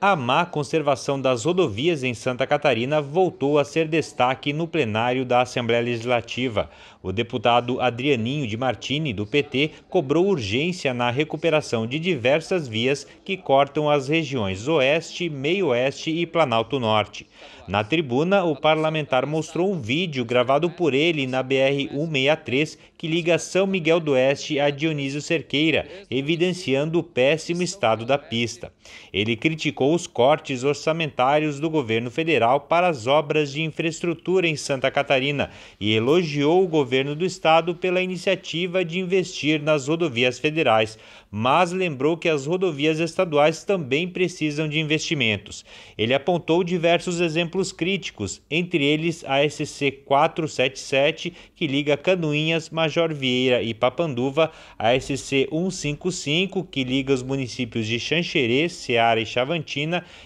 a má conservação das rodovias em Santa Catarina voltou a ser destaque no plenário da Assembleia Legislativa. O deputado Adrianinho de Martini, do PT, cobrou urgência na recuperação de diversas vias que cortam as regiões Oeste, Meio-Oeste e Planalto Norte. Na tribuna, o parlamentar mostrou um vídeo gravado por ele na BR-163 que liga São Miguel do Oeste a Dionísio Cerqueira, evidenciando o péssimo estado da pista. Ele criticou os cortes orçamentários do governo federal para as obras de infraestrutura em Santa Catarina e elogiou o governo do estado pela iniciativa de investir nas rodovias federais, mas lembrou que as rodovias estaduais também precisam de investimentos. Ele apontou diversos exemplos críticos, entre eles a SC 477, que liga Canoinhas, Major Vieira e Papanduva, a SC 155, que liga os municípios de Xanxerê, Ceará e Chavantina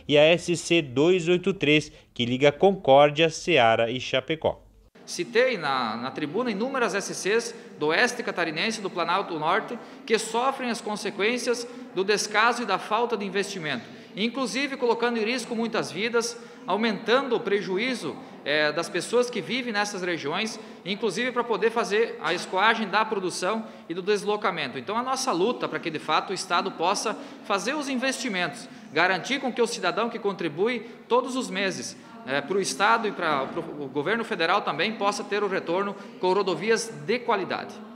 e a SC 283, que liga Concórdia, Ceará e Chapecó. Citei na, na, tribuna inúmeras SCs do Oeste Catarinense do Planalto Norte que sofrem as consequências do descaso e da falta de investimento, inclusive colocando em risco muitas vidas, aumentando o prejuízo eh, das pessoas que vivem nessas regiões, inclusive para poder fazer a escoagem da produção e do deslocamento. Então, a nossa luta para que de fato o Estado possa fazer os investimentos garantir com que o cidadão que contribui todos os meses é, né, para o Estado e para o governo federal também possa ter o retorno com rodovias de qualidade.